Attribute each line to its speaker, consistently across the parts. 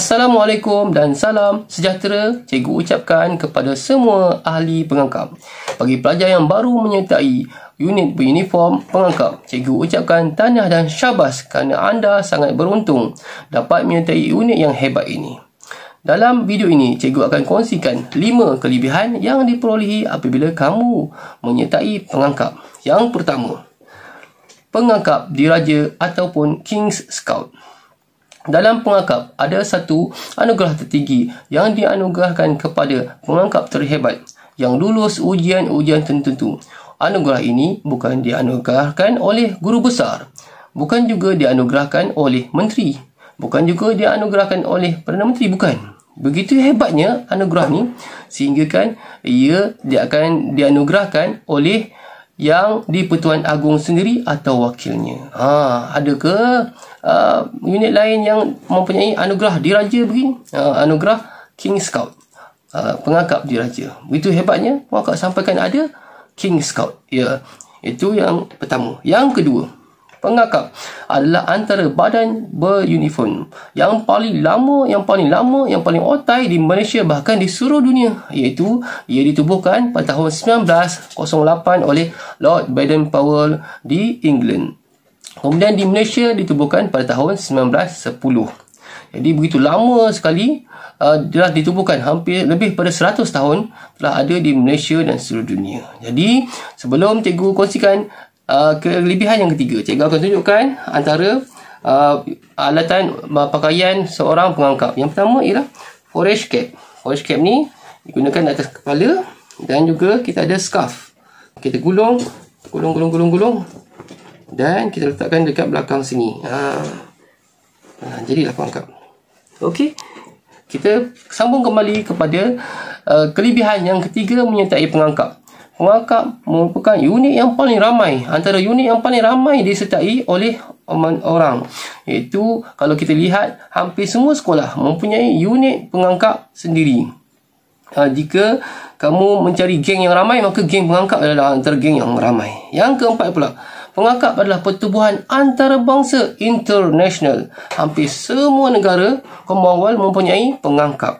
Speaker 1: Assalamualaikum dan salam sejahtera cikgu ucapkan kepada semua ahli pengangkap. Bagi pelajar yang baru menyertai unit beruniform pengangkap, cikgu ucapkan tahniah dan syabas kerana anda sangat beruntung dapat menyertai unit yang hebat ini. Dalam video ini, cikgu akan kongsikan 5 kelebihan yang diperolehi apabila kamu menyertai pengangkap. Yang pertama, pengangkap diraja ataupun King's Scout. Dalam pengangkap ada satu anugerah tertinggi yang dianugerahkan kepada pengangkap terhebat yang lulus ujian-ujian tertentu. Anugerah ini bukan dianugerahkan oleh guru besar, bukan juga dianugerahkan oleh menteri, bukan juga dianugerahkan oleh perdana menteri, bukan. Begitu hebatnya anugerah ni sehingga kan ia dia akan dianugerahkan oleh yang di Pertuan Agung sendiri atau wakilnya. Ha, ada ke uh, unit lain yang mempunyai anugerah diraja begin? Uh, ha, anugerah King Scout. Uh, pengakap diraja. Itu hebatnya. Wakak sampaikan ada King Scout. Ya, yeah. itu yang pertama. Yang kedua, pengakap adalah antara badan beruniform yang paling lama, yang paling lama, yang paling otai di Malaysia bahkan di seluruh dunia iaitu ia ditubuhkan pada tahun 1908 oleh Lord Baden Powell di England. Kemudian di Malaysia ditubuhkan pada tahun 1910. Jadi begitu lama sekali uh, telah ditubuhkan hampir lebih pada 100 tahun telah ada di Malaysia dan seluruh dunia. Jadi sebelum cikgu kongsikan Uh, kelebihan yang ketiga cikgu akan tunjukkan antara uh, alatan uh, pakaian seorang pengangkap yang pertama ialah forage cap forage cap ni digunakan atas kepala dan juga kita ada scarf kita gulung gulung gulung gulung gulung dan kita letakkan dekat belakang sini uh, ah. uh, ah, jadi pengangkap ok kita sambung kembali kepada uh, kelebihan yang ketiga menyertai pengangkap wakaf merupakan unit yang paling ramai antara unit yang paling ramai disertai oleh orang iaitu kalau kita lihat hampir semua sekolah mempunyai unit pengangkap sendiri ha, jika kamu mencari geng yang ramai maka geng pengangkap adalah antara geng yang ramai yang keempat pula pengangkap adalah pertubuhan antarabangsa international hampir semua negara Commonwealth mempunyai pengangkap.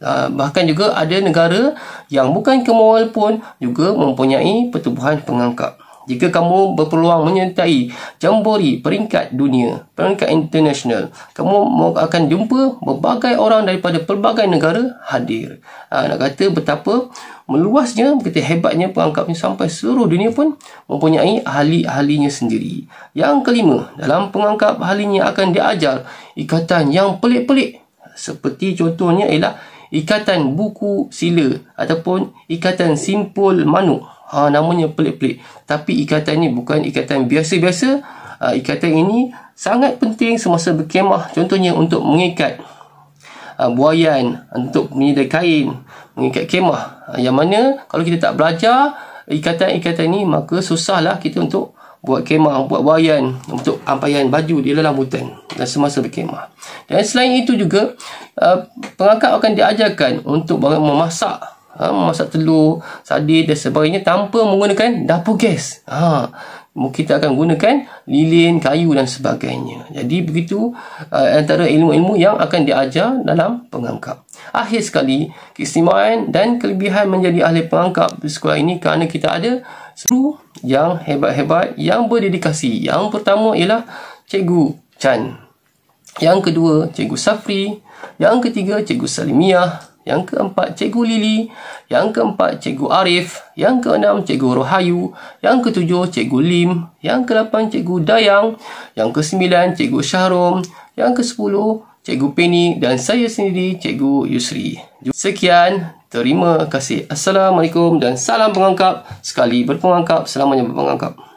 Speaker 1: Ah, bahkan juga ada negara yang bukan kemual pun juga mempunyai pertubuhan pengangkap. Jika kamu berpeluang menyertai jambori peringkat dunia, peringkat internasional, kamu akan jumpa berbagai orang daripada pelbagai negara hadir. Ha, nak kata betapa meluasnya, begitu hebatnya pengangkapnya sampai seluruh dunia pun mempunyai ahli-ahlinya sendiri. Yang kelima, dalam pengangkap ahlinya akan diajar ikatan yang pelik-pelik. Seperti contohnya ialah ikatan buku sila ataupun ikatan simpul manuk. Ha, namanya pelik-pelik. Tapi ikatan ini bukan ikatan biasa-biasa. Ha, ikatan ini sangat penting semasa berkemah. Contohnya untuk mengikat ha, buayan, untuk menyedia kain, mengikat kemah. Ha, yang mana kalau kita tak belajar ikatan-ikatan ini, maka susahlah kita untuk buat kemah, buat bayan untuk ampaian baju di dalam hutan dan semasa berkemah. Dan selain itu juga, uh, pengakak akan diajarkan untuk memasak ha, memasak telur, sardin dan sebagainya tanpa menggunakan dapur gas. Ha kita akan gunakan lilin, kayu dan sebagainya. Jadi begitu uh, antara ilmu-ilmu yang akan diajar dalam pengangkap. Akhir sekali, keistimewaan dan kelebihan menjadi ahli pengangkap di sekolah ini kerana kita ada seru yang hebat-hebat yang berdedikasi. Yang pertama ialah Cikgu Chan. Yang kedua, Cikgu Safri. Yang ketiga, Cikgu Salimiah. Yang keempat, Cikgu Lili. Yang keempat, Cikgu Arif. Yang keenam, Cikgu Rohayu. Yang ketujuh, Cikgu Lim. Yang kelapan, Cikgu Dayang. Yang kesembilan, Cikgu Syahrum. Yang kesepuluh, Cikgu Penny. Dan saya sendiri, Cikgu Yusri. Sekian, terima kasih. Assalamualaikum dan salam pengangkap. Sekali berpengangkap, selamanya berpengangkap.